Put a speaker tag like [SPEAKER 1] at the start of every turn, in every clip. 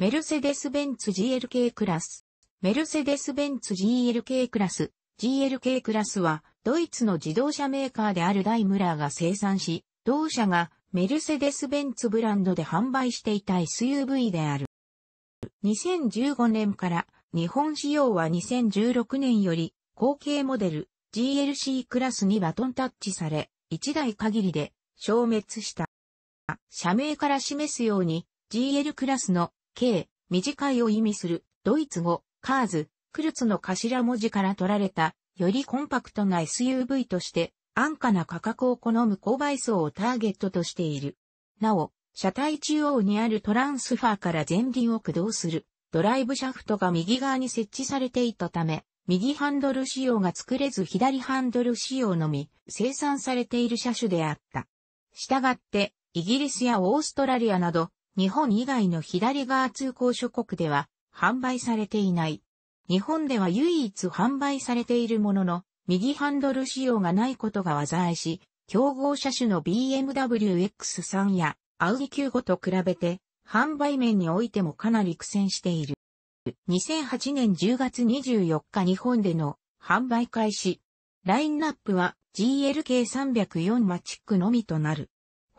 [SPEAKER 1] メルセデス・ベンツ GLK クラス。メルセデス・ベンツ GLK クラス。GLK クラスは、ドイツの自動車メーカーであるダイムラーが生産し、同社がメルセデス・ベンツブランドで販売していた SUV である。2015年から日本仕様は2016年より後継モデル GLC クラスにバトンタッチされ、1台限りで消滅した。社名から示すように GL クラスの K、短いを意味する、ドイツ語、カーズ、クルツの頭文字から取られた、よりコンパクトな SUV として、安価な価格を好む購買層をターゲットとしている。なお、車体中央にあるトランスファーから前輪を駆動する、ドライブシャフトが右側に設置されていたため、右ハンドル仕様が作れず左ハンドル仕様のみ生産されている車種であった。したがって、イギリスやオーストラリアなど日本以外の左側通行諸国では販売されていない。日本では唯一販売されているものの、右ハンドル仕様がないことが災いし、競合車種の BMW X3 やアウディ Q5 と比べて、販売面においてもかなり苦戦している。2008年10月24日日本での販売開始。ラインナップは GLK304 マチックのみとなる。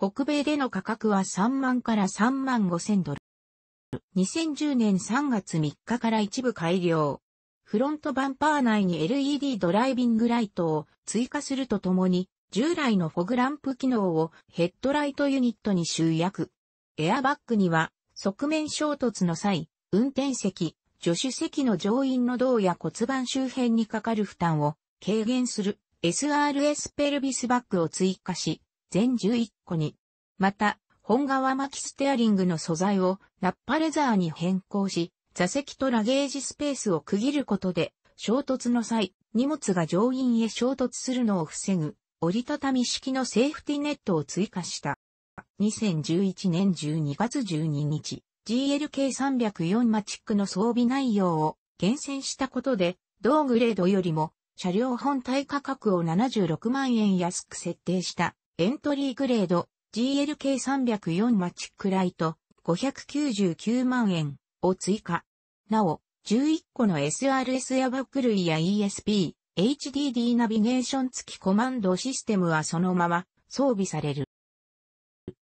[SPEAKER 1] 北米での価格は3万から3万5千ドル。2010年3月3日から一部改良。フロントバンパー内に LED ドライビングライトを追加するとともに、従来のフォグランプ機能をヘッドライトユニットに集約。エアバッグには、側面衝突の際、運転席、助手席の乗員の胴や骨盤周辺にかかる負担を軽減する SRS ペルビスバッグを追加し、全11個に。また、本革巻きステアリングの素材をナッパレザーに変更し、座席とラゲージスペースを区切ることで、衝突の際、荷物が乗員へ衝突するのを防ぐ、折りたたみ式のセーフティネットを追加した。2011年12月12日、GLK304 マチックの装備内容を厳選したことで、同グレードよりも車両本体価格を76万円安く設定したエントリーグレード GLK304 マチックライト599万円を追加。なお、11個の SRS やバック類や ESP、HDD ナビゲーション付きコマンドシステムはそのまま装備される。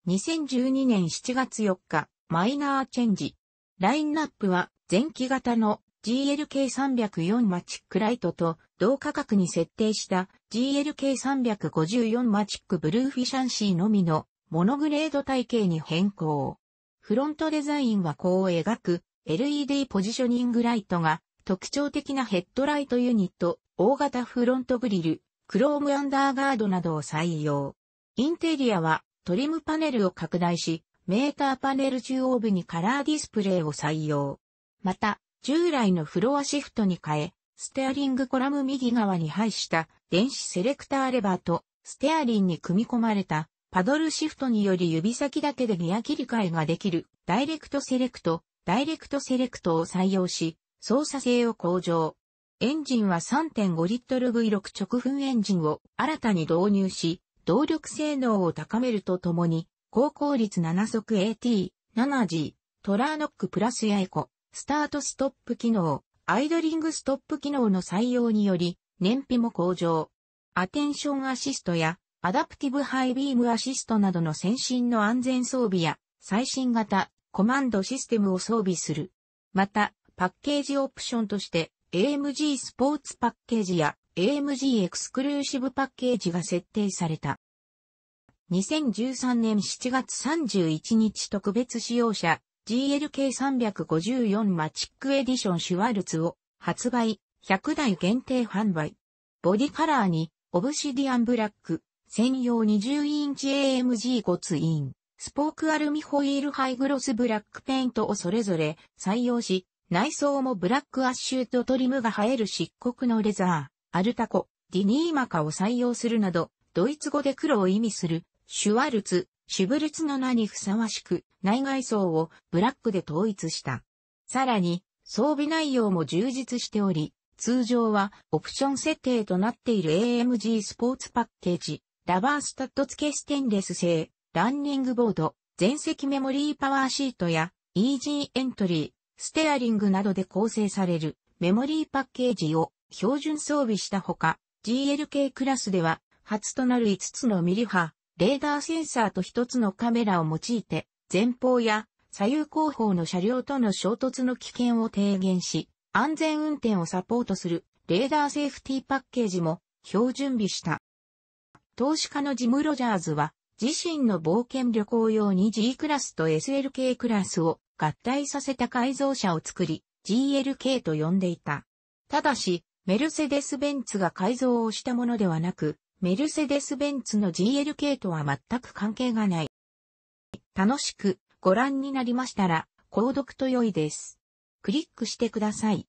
[SPEAKER 1] 2012年7月4日、マイナーチェンジ。ラインナップは前期型の GLK304 マチックライトと同価格に設定した GLK354 マチックブルーフィシャンシーのみのモノグレード体系に変更。フロントデザインはこう描く LED ポジショニングライトが特徴的なヘッドライトユニット、大型フロントグリル、クロームアンダーガードなどを採用。インテリアはトリムパネルを拡大し、メーターパネル中央部にカラーディスプレイを採用。また、従来のフロアシフトに変え、ステアリングコラム右側に配した電子セレクターレバーとステアリンに組み込まれたパドルシフトにより指先だけでギア切り替えができるダイレクトセレクト、ダイレクトセレクトを採用し操作性を向上。エンジンは3.5リットル V6 直噴エンジンを新たに導入し、動力性能を高めるとともに、高効率7速 AT、7G、トラーノックプラスやエコ、スタートストップ機能、アイドリングストップ機能の採用により、燃費も向上。アテンションアシストや、アダプティブハイビームアシストなどの先進の安全装備や、最新型、コマンドシステムを装備する。また、パッケージオプションとして、AMG スポーツパッケージや AMG エクスクルーシブパッケージが設定された。2013年7月31日特別使用者 GLK354 マチックエディションシュワルツを発売、100台限定販売。ボディカラーに、オブシディアンブラック、専用20インチ a m g ゴツイン、スポークアルミホイールハイグロスブラックペイントをそれぞれ採用し、内装もブラックアッシュとトリムが映える漆黒のレザー、アルタコ、ディニーマカを採用するなど、ドイツ語で黒を意味する、シュワルツ、シュブルツの名にふさわしく、内外装をブラックで統一した。さらに、装備内容も充実しており、通常はオプション設定となっている AMG スポーツパッケージ、ラバースタッド付けステンレス製、ランニングボード、全席メモリーパワーシートや、EG エントリー、ステアリングなどで構成されるメモリーパッケージを標準装備したほか、GLK クラスでは初となる5つのミリ波、レーダーセンサーと一つのカメラを用いて、前方や左右後方の車両との衝突の危険を低減し、安全運転をサポートするレーダーセーフティーパッケージも標準備した。投資家のジム・ロジャーズは、自身の冒険旅行用に G クラスと SLK クラスを合体させた改造車を作り、GLK と呼んでいた。ただし、メルセデス・ベンツが改造をしたものではなく、メルセデス・ベンツの GLK とは全く関係がない。楽しくご覧になりましたら、購読と良いです。クリックしてください。